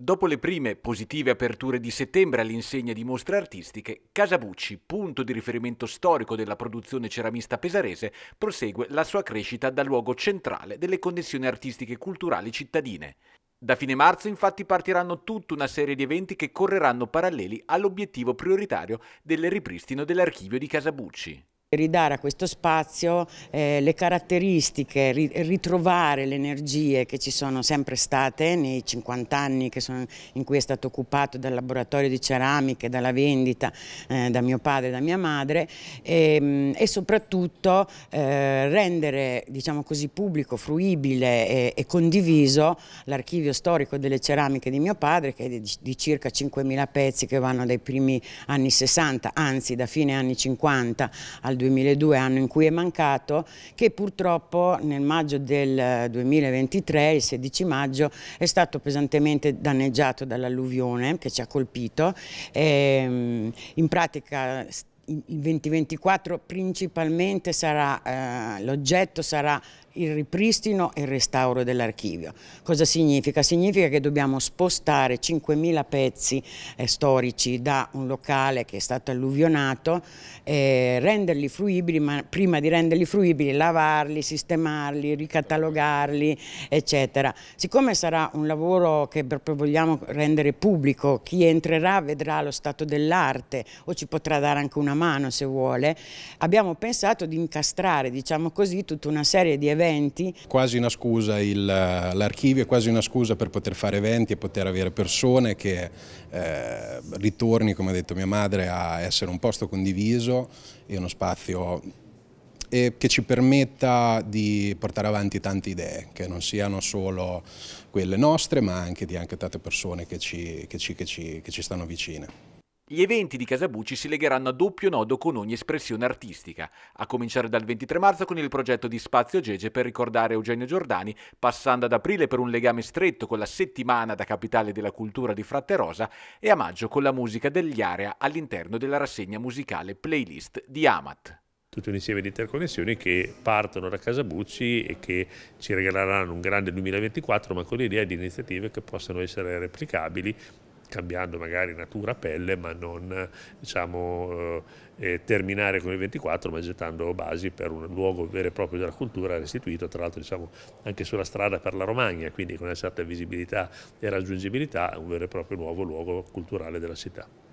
Dopo le prime positive aperture di settembre all'insegna di mostre artistiche, Casabucci, punto di riferimento storico della produzione ceramista pesarese, prosegue la sua crescita da luogo centrale delle connessioni artistiche e culturali cittadine. Da fine marzo infatti partiranno tutta una serie di eventi che correranno paralleli all'obiettivo prioritario del ripristino dell'archivio di Casabucci. Ridare a questo spazio eh, le caratteristiche, ritrovare le energie che ci sono sempre state nei 50 anni che sono, in cui è stato occupato dal laboratorio di ceramiche, dalla vendita eh, da mio padre e da mia madre e, ehm, e soprattutto eh, rendere diciamo così, pubblico, fruibile e, e condiviso l'archivio storico delle ceramiche di mio padre che è di, di circa 5.000 pezzi che vanno dai primi anni 60, anzi da fine anni 50 al 2002, anno in cui è mancato, che purtroppo nel maggio del 2023, eh, il 16 maggio, è stato pesantemente danneggiato dall'alluvione che ci ha colpito. E, ehm, in pratica il 2024 principalmente sarà, eh, l'oggetto sarà il ripristino e il restauro dell'archivio. Cosa significa? Significa che dobbiamo spostare 5.000 pezzi eh, storici da un locale che è stato alluvionato, eh, renderli fruibili, ma prima di renderli fruibili lavarli, sistemarli, ricatalogarli, eccetera. Siccome sarà un lavoro che proprio vogliamo rendere pubblico, chi entrerà vedrà lo stato dell'arte o ci potrà dare anche una mano se vuole, abbiamo pensato di incastrare, diciamo così, tutta una serie di eventi eventi. Quasi una scusa, l'archivio è quasi una scusa per poter fare eventi e poter avere persone che eh, ritorni, come ha detto mia madre, a essere un posto condiviso e uno spazio e che ci permetta di portare avanti tante idee, che non siano solo quelle nostre ma anche di anche tante persone che ci, che ci, che ci, che ci stanno vicine. Gli eventi di Casabucci si legheranno a doppio nodo con ogni espressione artistica, a cominciare dal 23 marzo con il progetto di Spazio Gege per ricordare Eugenio Giordani, passando ad aprile per un legame stretto con la settimana da capitale della cultura di Fratte Rosa e a maggio con la musica degli area all'interno della rassegna musicale playlist di Amat tutto un insieme di interconnessioni che partono da Casabucci e che ci regaleranno un grande 2024, ma con l'idea di iniziative che possano essere replicabili cambiando magari natura, pelle, ma non diciamo, eh, terminare con il 24, ma gettando basi per un luogo vero e proprio della cultura restituito, tra l'altro diciamo, anche sulla strada per la Romagna, quindi con una certa visibilità e raggiungibilità, un vero e proprio nuovo luogo culturale della città.